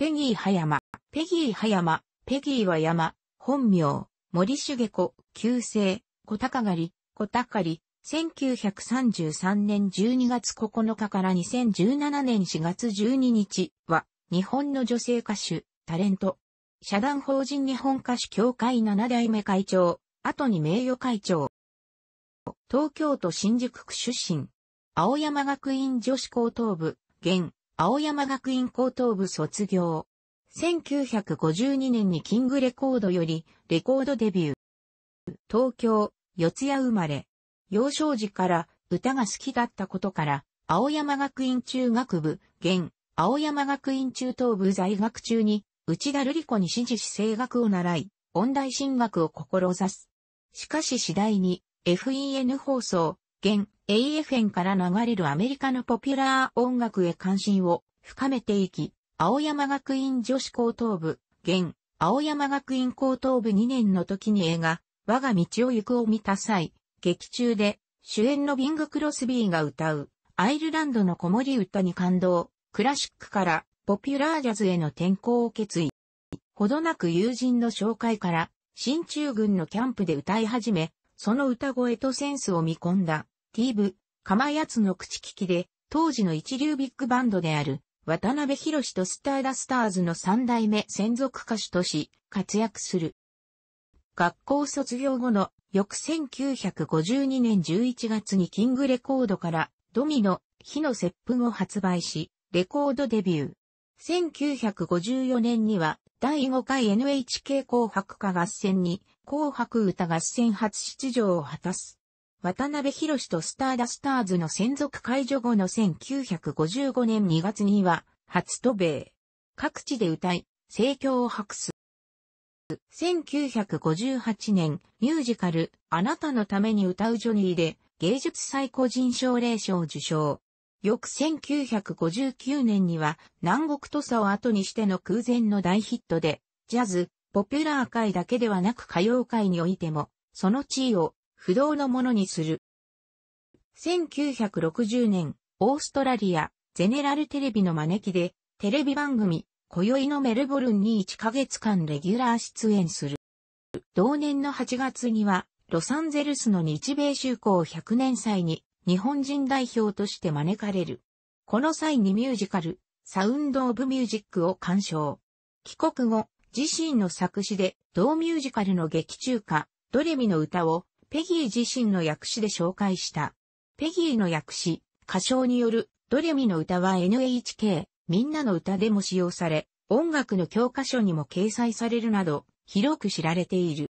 ペギー葉山。ペギー葉山。ペギーは山。本名。森重子。旧姓。小高狩り。小高り。1933年12月9日から2017年4月12日は、日本の女性歌手、タレント。社団法人日本歌手協会7代目会長、後に名誉会長。東京都新宿区出身。青山学院女子高等部、現、青山学院高等部卒業。1952年にキングレコードよりレコードデビュー。東京、四谷生まれ。幼少時から歌が好きだったことから、青山学院中学部、現、青山学院中等部在学中に、内田瑠璃子に支持し声楽を習い、音大進学を志す。しかし次第に、FEN 放送、現、AFN から流れるアメリカのポピュラー音楽へ関心を深めていき、青山学院女子高等部、現、青山学院高等部2年の時に映画、我が道を行くを見た際、劇中で、主演のビング・クロスビーが歌う、アイルランドの子守歌に感動、クラシックからポピュラージャズへの転向を決意。ほどなく友人の紹介から、進駐軍のキャンプで歌い始め、その歌声とセンスを見込んだティーブ、釜やつの口利きで、当時の一流ビッグバンドである、渡辺博士とスターダスターズの三代目専属歌手とし、活躍する。学校卒業後の翌1952年11月にキングレコードからドミノ、火の接吻を発売し、レコードデビュー。1954年には第5回 NHK 紅白歌合戦に紅白歌合戦初出場を果たす。渡辺博とスターダスターズの専属解除後の1955年2月には、初渡米。各地で歌い、盛況を博す。1958年、ミュージカル、あなたのために歌うジョニーで、芸術最高人奨励賞を受賞。翌1959年には、南国土佐を後にしての空前の大ヒットで、ジャズ、ポピュラー界だけではなく歌謡界においても、その地位を不動のものにする。1960年、オーストラリア、ゼネラルテレビの招きで、テレビ番組、今宵のメルボルンに1ヶ月間レギュラー出演する。同年の8月には、ロサンゼルスの日米修行100年祭に、日本人代表として招かれる。この際にミュージカル、サウンド・オブ・ミュージックを鑑賞。帰国後、自身の作詞で、同ミュージカルの劇中歌、ドレミの歌を、ペギー自身の訳詞で紹介した。ペギーの訳詞、歌唱によるドレミの歌は NHK、みんなの歌でも使用され、音楽の教科書にも掲載されるなど、広く知られている。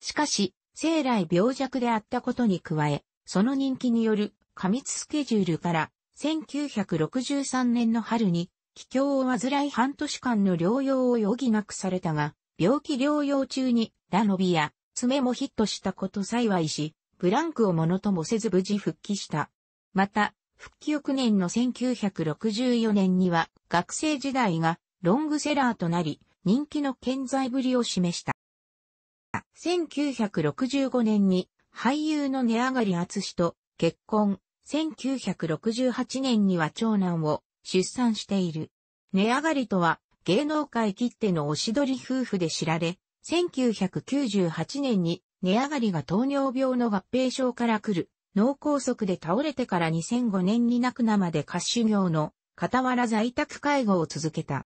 しかし、生来病弱であったことに加え、その人気による過密スケジュールから、1963年の春に、気境を患い半年間の療養を余儀なくされたが、病気療養中に、ラノビア、爪もヒットしたこと幸いし、ブランクをものともせず無事復帰した。また、復帰翌年の1964年には、学生時代がロングセラーとなり、人気の健在ぶりを示した。1965年に俳優の値上がり厚氏と結婚、1968年には長男を出産している。値上がりとは芸能界きってのおしどり夫婦で知られ、1998年に値上がりが糖尿病の合併症から来る脳梗塞で倒れてから2005年に亡くなまで歌手業の傍ら在宅介護を続けた。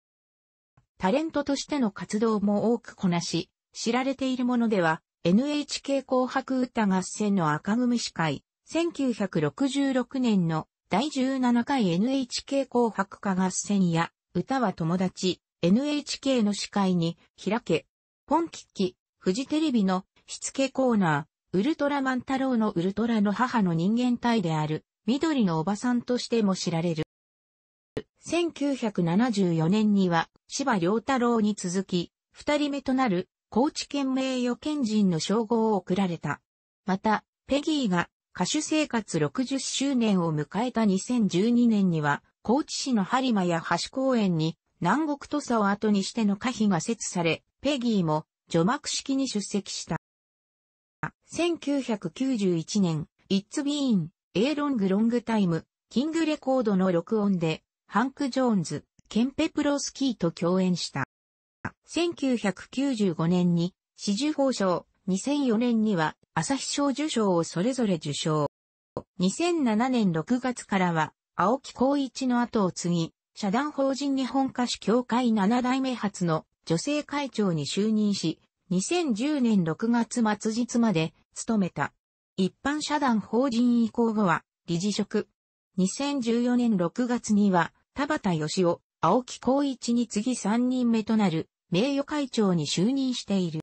タレントとしての活動も多くこなし、知られているものでは NHK 紅白歌合戦の赤組司会、1966年の第17回 NHK 紅白歌合戦や歌は友達、NHK の司会に開け、本喫記、フジテレビのしつけコーナー、ウルトラマン太郎のウルトラの母の人間体である、緑のおばさんとしても知られる。1974年には、芝良太郎に続き、二人目となる、高知県名誉県人の称号を贈られた。また、ペギーが、歌手生活60周年を迎えた2012年には、高知市の播磨や橋公園に、南国土佐を後にしての可否が設され、ペギーも除幕式に出席した。1991年、It's Been, A Long Long Time, キングレコードの録音で、ハンク・ジョーンズ、ケンペ・プロスキーと共演した。1995年に、四十法賞、2004年には、朝日賞受賞をそれぞれ受賞。2007年6月からは、青木光一の後を継ぎ、社団法人日本歌手協会7代目初の女性会長に就任し、2010年6月末日まで務めた。一般社団法人移行後は理事職。2014年6月には田畑義雄、青木光一に次3人目となる名誉会長に就任している。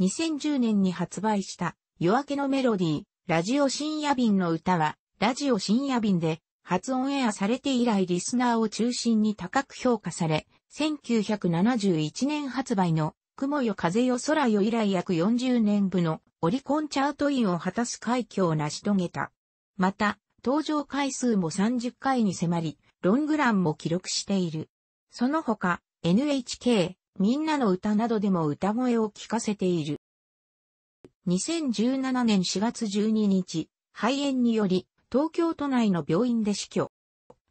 2010年に発売した夜明けのメロディー、ラジオ深夜便の歌は、ラジオ深夜便で初オンエアされて以来リスナーを中心に高く評価され、1971年発売の雲よ風よ空よ以来約40年部のオリコンチャートインを果たす快挙を成し遂げた。また、登場回数も30回に迫り、ロングランも記録している。その他、NHK、みんなの歌などでも歌声を聴かせている。2017年4月12日、肺炎により、東京都内の病院で死去。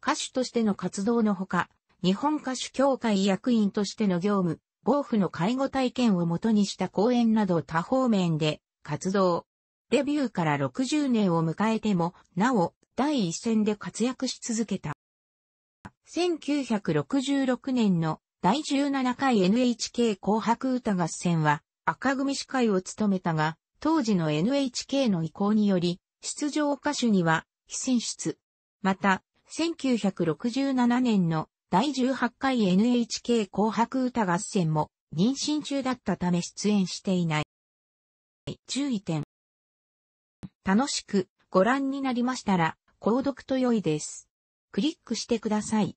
歌手としての活動のほか、日本歌手協会役員としての業務、合府の介護体験をもとにした講演など多方面で活動。デビューから60年を迎えても、なお、第一線で活躍し続けた。1966年の第17回 NHK 紅白歌合戦は赤組司会を務めたが、当時の NHK の意向により、出場歌手には非選出。また、1967年の第18回 NHK 紅白歌合戦も妊娠中だったため出演していない。注意点。楽しくご覧になりましたら、購読と良いです。クリックしてください。